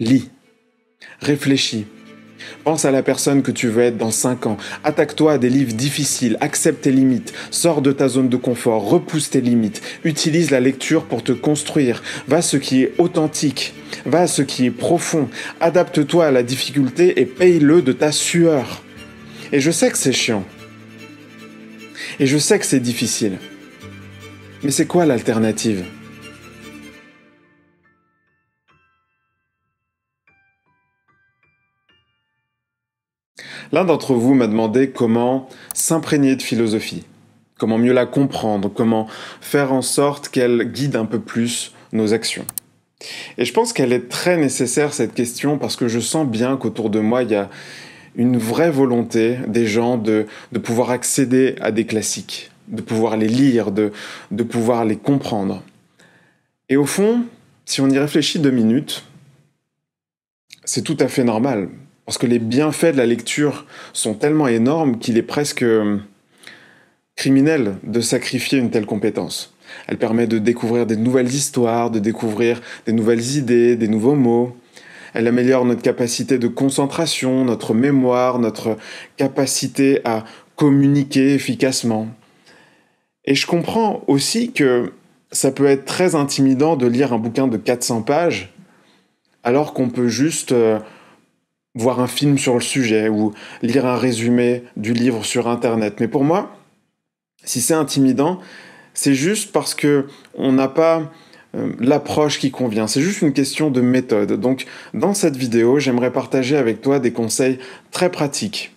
Lis. Réfléchis. Pense à la personne que tu veux être dans 5 ans. Attaque-toi à des livres difficiles, accepte tes limites, sors de ta zone de confort, repousse tes limites, utilise la lecture pour te construire, va à ce qui est authentique, va à ce qui est profond, adapte-toi à la difficulté et paye-le de ta sueur. Et je sais que c'est chiant. Et je sais que c'est difficile. Mais c'est quoi l'alternative L'un d'entre vous m'a demandé comment s'imprégner de philosophie, comment mieux la comprendre, comment faire en sorte qu'elle guide un peu plus nos actions. Et je pense qu'elle est très nécessaire, cette question, parce que je sens bien qu'autour de moi, il y a une vraie volonté des gens de, pouvoir accéder à des classiques, de pouvoir les lire, de pouvoir les comprendre. Et au fond, si on y réfléchit deux minutes, c'est tout à fait normal. Parce que les bienfaits de la lecture sont tellement énormes qu'il est presque euh, criminel de sacrifier une telle compétence. Elle permet de découvrir des nouvelles histoires, de découvrir des nouvelles idées, des nouveaux mots. Elle améliore notre capacité de concentration, notre mémoire, notre capacité à communiquer efficacement. Et je comprends aussi que ça peut être très intimidant de lire un bouquin de 400 pages alors qu'on peut juste euh, voir un film sur le sujet ou lire un résumé du livre sur Internet. Mais pour moi, si c'est intimidant, c'est juste parce que on n'a pas euh, l'approche qui convient. C'est juste une question de méthode. Donc, dans cette vidéo, j'aimerais partager avec toi des conseils très pratiques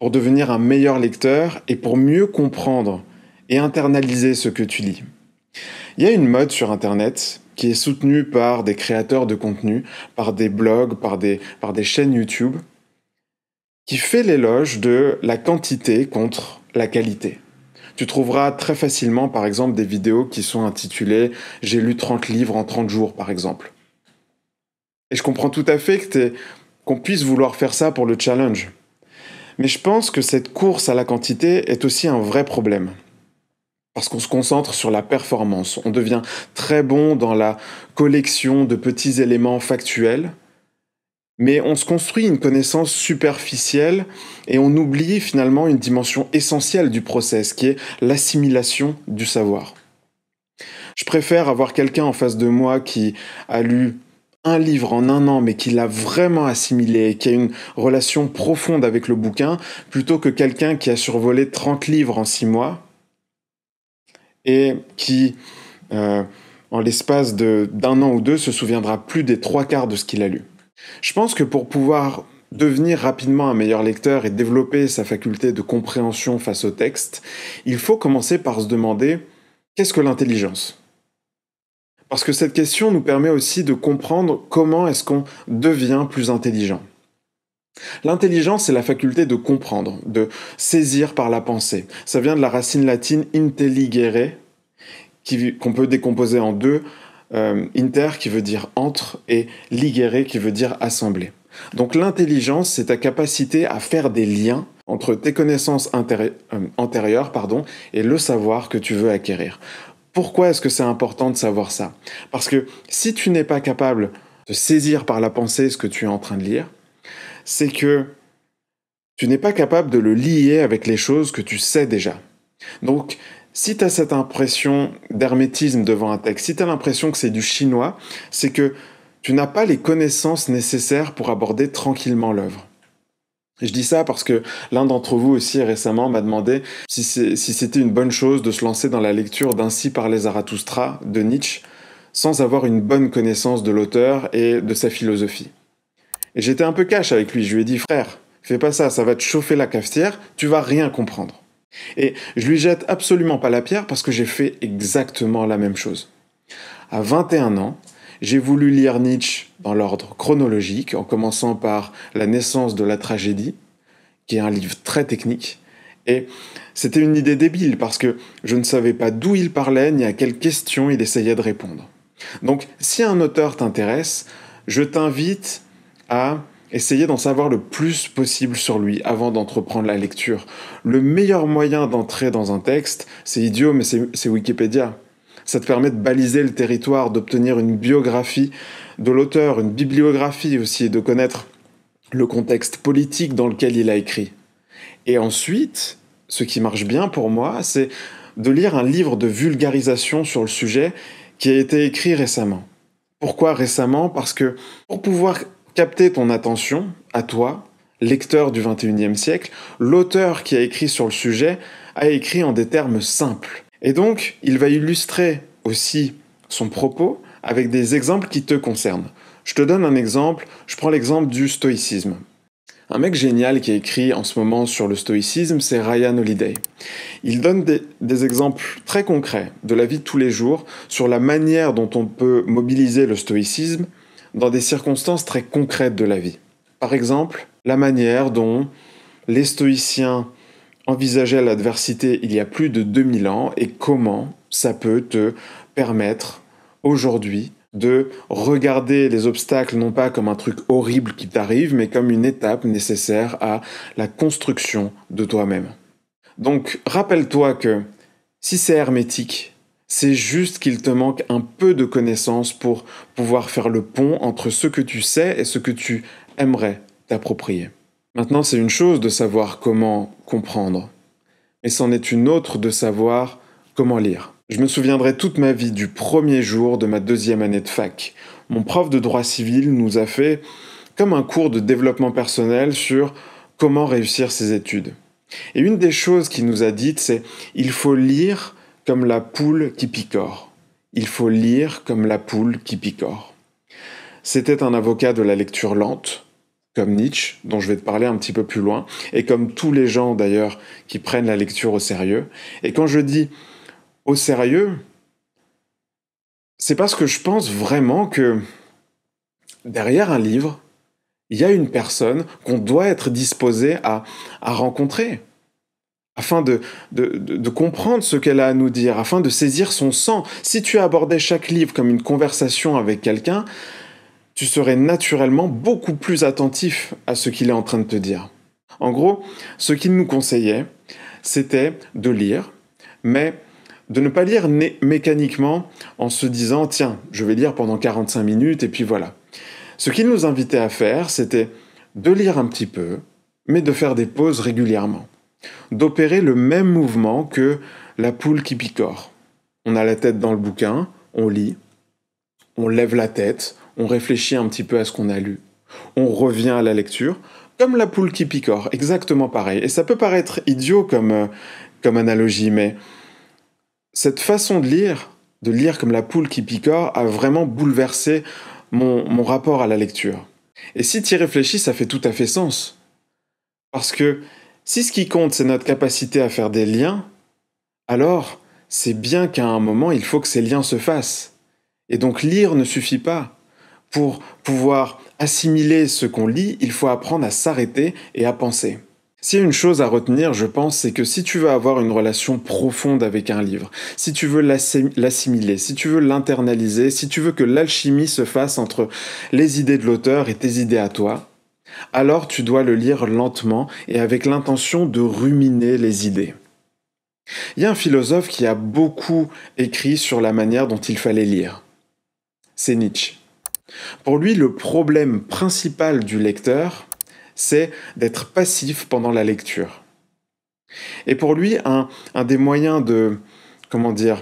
pour devenir un meilleur lecteur et pour mieux comprendre et internaliser ce que tu lis. Il y a une mode sur Internet qui est soutenu par des créateurs de contenu, par des blogs, par des, par des chaînes YouTube, qui fait l'éloge de la quantité contre la qualité. Tu trouveras très facilement, par exemple, des vidéos qui sont intitulées J'ai lu 30 livres en 30 jours, par exemple. Et je comprends tout à fait que qu'on puisse vouloir faire ça pour le challenge. Mais je pense que cette course à la quantité est aussi un vrai problème parce qu'on se concentre sur la performance. On devient très bon dans la collection de petits éléments factuels, mais on se construit une connaissance superficielle et on oublie finalement une dimension essentielle du process, qui est l'assimilation du savoir. Je préfère avoir quelqu'un en face de moi qui a lu un livre en un an, mais qui l'a vraiment assimilé et qui a une relation profonde avec le bouquin, plutôt que quelqu'un qui a survolé 30 livres en six mois et qui, euh, en l'espace d'un an ou deux, se souviendra plus des trois quarts de ce qu'il a lu. Je pense que pour pouvoir devenir rapidement un meilleur lecteur et développer sa faculté de compréhension face au texte, il faut commencer par se demander qu'est-ce que l'intelligence Parce que cette question nous permet aussi de comprendre comment est-ce qu'on devient plus intelligent. L'intelligence, c'est la faculté de comprendre, de saisir par la pensée. Ça vient de la racine latine intelligere, qu'on peut décomposer en deux, euh, inter qui veut dire entre et ligere qui veut dire assembler. Donc l'intelligence, c'est ta capacité à faire des liens entre tes connaissances euh, antérieures pardon, et le savoir que tu veux acquérir. Pourquoi est-ce que c'est important de savoir ça Parce que si tu n'es pas capable de saisir par la pensée ce que tu es en train de lire, c'est que tu n'es pas capable de le lier avec les choses que tu sais déjà. Donc, si tu as cette impression d'hermétisme devant un texte, si tu as l'impression que c'est du chinois, c'est que tu n'as pas les connaissances nécessaires pour aborder tranquillement l'œuvre. Je dis ça parce que l'un d'entre vous aussi récemment m'a demandé si c'était une bonne chose de se lancer dans la lecture d'Ainsi par les Zarathustra de Nietzsche sans avoir une bonne connaissance de l'auteur et de sa philosophie j'étais un peu cash avec lui, je lui ai dit frère, fais pas ça, ça va te chauffer la cafetière, tu vas rien comprendre. Et je lui jette absolument pas la pierre parce que j'ai fait exactement la même chose. À 21 ans, j'ai voulu lire Nietzsche dans l'ordre chronologique, en commençant par La naissance de la tragédie, qui est un livre très technique. Et c'était une idée débile parce que je ne savais pas d'où il parlait ni à quelles questions il essayait de répondre. Donc si un auteur t'intéresse, je t'invite à d'en savoir le plus possible sur lui avant d'entreprendre la lecture. Le meilleur moyen d'entrer dans un texte, c'est idiot, mais c'est Wikipédia. Ça te permet de baliser le territoire, d'obtenir une biographie de l'auteur, une bibliographie aussi, et de connaître le contexte politique dans lequel il a écrit. Et ensuite, ce qui marche bien pour moi, c'est de lire un livre de vulgarisation sur le sujet qui a été écrit récemment. Pourquoi récemment Parce que pour pouvoir capter ton attention à toi, lecteur du 21e siècle, l'auteur qui a écrit sur le sujet a écrit en des termes simples. Et donc, il va illustrer aussi son propos avec des exemples qui te concernent. Je te donne un exemple, je prends l'exemple du stoïcisme. Un mec génial qui a écrit en ce moment sur le stoïcisme, c'est Ryan Holiday. Il donne des, des, exemples très concrets de la vie de tous les jours sur la manière dont on peut mobiliser le stoïcisme dans des circonstances très concrètes de la vie. Par exemple, la manière dont les stoïciens envisageaient l'adversité il y a plus de 2000 ans et comment ça peut te permettre aujourd'hui de regarder les obstacles non pas comme un truc horrible qui t'arrive, mais comme une étape nécessaire à la construction de toi-même. Donc rappelle-toi que si c'est hermétique, c'est juste qu'il te manque un peu de connaissances pour pouvoir faire le pont entre ce que tu sais et ce que tu aimerais t'approprier. Maintenant, c'est une chose de savoir comment comprendre, mais c'en est une autre de savoir comment lire. Je me souviendrai toute ma vie du premier jour de ma deuxième année de fac. Mon prof de droit civil nous a fait comme un cours de développement personnel sur comment réussir ses études. Et une des choses qu'il nous a dites, c'est il faut lire comme la poule qui picore. Il faut lire comme la poule qui picore. C'était un avocat de la lecture lente, comme Nietzsche, dont je vais te parler un petit peu plus loin, et comme tous les gens d'ailleurs qui prennent la lecture au sérieux. Et quand je dis au sérieux, c'est parce que je pense vraiment que derrière un livre, il y a une personne qu'on doit être disposé à, à rencontrer afin de, de, comprendre ce qu'elle a à nous dire, afin de saisir son sang. Si tu abordais chaque livre comme une conversation avec quelqu'un, tu serais naturellement beaucoup plus attentif à ce qu'il est en train de te dire. En gros, ce qu'il nous conseillait, c'était de lire, mais de ne pas lire mécaniquement en se disant tiens, je vais lire pendant 45 minutes et puis voilà. Ce qu'il nous invitait à faire, c'était de lire un petit peu, mais de faire des pauses régulièrement d'opérer le même mouvement que la poule qui picore. On a la tête dans le bouquin, on lit, on lève la tête, on réfléchit un petit peu à ce qu'on a lu, on revient à la lecture, comme la poule qui picore, exactement pareil. Et ça peut paraître idiot comme, euh, analogie, mais cette façon de lire, de lire comme la poule qui picore, a vraiment bouleversé mon, mon rapport à la lecture. Et si tu y réfléchis, ça fait tout à fait sens. Parce que si ce qui compte, c'est notre capacité à faire des liens, alors c'est bien qu'à un moment, il faut que ces liens se fassent. Et donc lire ne suffit pas. Pour pouvoir assimiler ce qu'on lit, il faut apprendre à s'arrêter et à penser. S'il y a une chose à retenir, je pense, c'est que si tu veux avoir une relation profonde avec un livre, si tu veux l'assimiler, si tu veux l'internaliser, si tu veux que l'alchimie se fasse entre les idées de l'auteur et tes idées à toi, alors tu dois le lire lentement et avec l'intention de ruminer les idées. Il y a un philosophe qui a beaucoup écrit sur la manière dont il fallait lire. C'est Nietzsche. Pour lui, le problème principal du lecteur, c'est d'être passif pendant la lecture. Et pour lui, un, des moyens de, comment dire,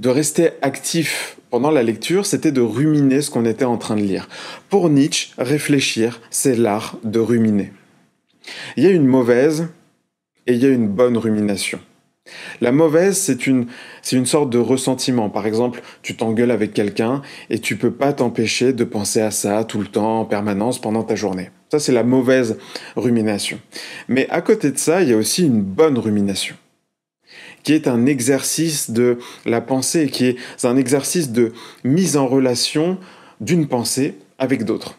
de rester actif pendant la lecture, c'était de ruminer ce qu'on était en train de lire. Pour Nietzsche, réfléchir, c'est l'art de ruminer. Il y a une mauvaise et il y a une bonne rumination. La mauvaise, c'est une, c'est une sorte de ressentiment. Par exemple, tu t'engueules avec quelqu'un et tu peux pas t'empêcher de penser à ça tout le temps, en permanence, pendant ta journée. Ça, c'est la mauvaise rumination. Mais à côté de ça, il y a aussi une bonne rumination qui est un exercice de la pensée, qui est un exercice de mise en relation d'une pensée avec d'autres.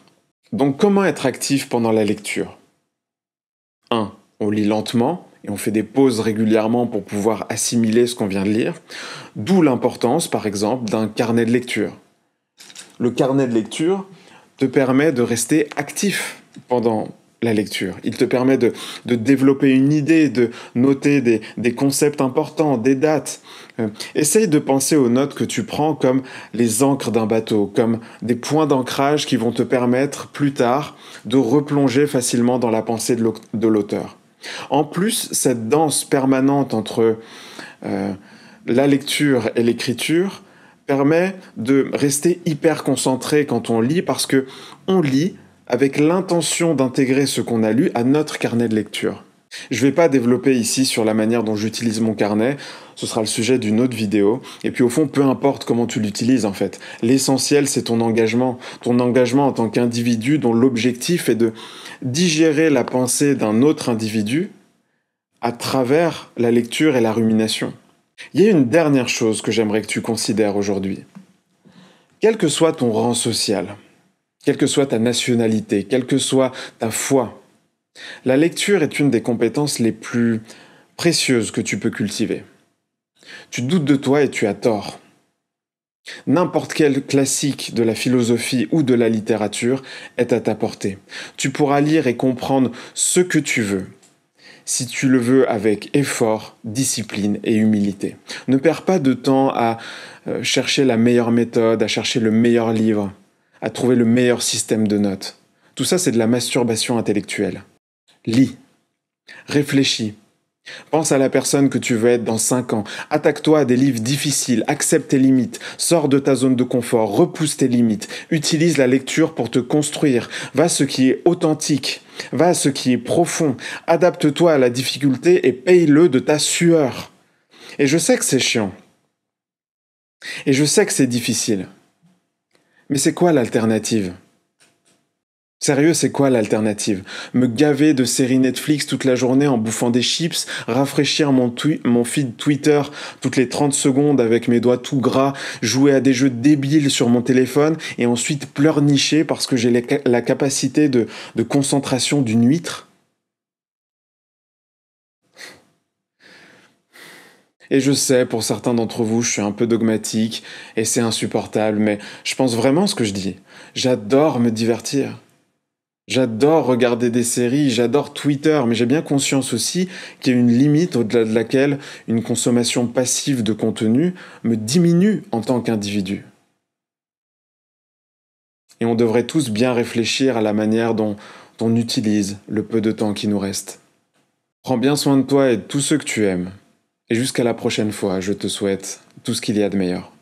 Donc comment être actif pendant la lecture 1. On lit lentement et on fait des pauses régulièrement pour pouvoir assimiler ce qu'on vient de lire, d'où l'importance par exemple d'un carnet de lecture. Le carnet de lecture te permet de rester actif pendant la lecture. Il te permet de, développer une idée, de noter des, concepts importants, des dates. Euh, essaye de penser aux notes que tu prends comme les ancres d'un bateau, comme des points d'ancrage qui vont te permettre plus tard de replonger facilement dans la pensée de l'auteur. En plus, cette danse permanente entre euh, la lecture et l'écriture permet de rester hyper concentré quand on lit parce que on lit avec l'intention d'intégrer ce qu'on a lu à notre carnet de lecture. Je ne vais pas développer ici sur la manière dont j'utilise mon carnet, ce sera le sujet d'une autre vidéo, et puis au fond, peu importe comment tu l'utilises en fait, l'essentiel c'est ton engagement, ton engagement en tant qu'individu dont l'objectif est de digérer la pensée d'un autre individu à travers la lecture et la rumination. Il y a une dernière chose que j'aimerais que tu considères aujourd'hui. Quel que soit ton rang social, quelle que soit ta nationalité, quelle que soit ta foi. La lecture est une des compétences les plus précieuses que tu peux cultiver. Tu doutes de toi et tu as tort. N'importe quel classique de la philosophie ou de la littérature est à ta portée. Tu pourras lire et comprendre ce que tu veux, si tu le veux avec effort, discipline et humilité. Ne perds pas de temps à euh, chercher la meilleure méthode, à chercher le meilleur livre à trouver le meilleur système de notes. Tout ça, c'est de la masturbation intellectuelle. Lis. Réfléchis. Pense à la personne que tu veux être dans 5 ans. Attaque-toi à des livres difficiles, accepte tes limites, sors de ta zone de confort, repousse tes limites, utilise la lecture pour te construire, va à ce qui est authentique, va à ce qui est profond, adapte-toi à la difficulté et paye-le de ta sueur. Et je sais que c'est chiant. Et je sais que c'est difficile. Mais c'est quoi l'alternative Sérieux, c'est quoi l'alternative Me gaver de séries Netflix toute la journée en bouffant des chips, rafraîchir mon, feed Twitter toutes les 30 secondes avec mes doigts tout gras, jouer à des jeux débiles sur mon téléphone et ensuite pleurnicher parce que j'ai la capacité de concentration d'une huître Et je sais, pour certains d'entre vous, je suis un peu dogmatique et c'est insupportable, mais je pense vraiment ce que je dis. J'adore me divertir. J'adore regarder des séries, j'adore Twitter, mais j'ai bien conscience aussi qu'il y a une limite au-delà de laquelle une consommation passive de contenu me diminue en tant qu'individu. Et on devrait tous bien réfléchir à la manière dont, dont on utilise le peu de temps qui nous reste. Prends bien soin de toi et de tous ceux que tu aimes. Et jusqu'à la prochaine fois, je te souhaite tout ce qu'il y a de meilleur.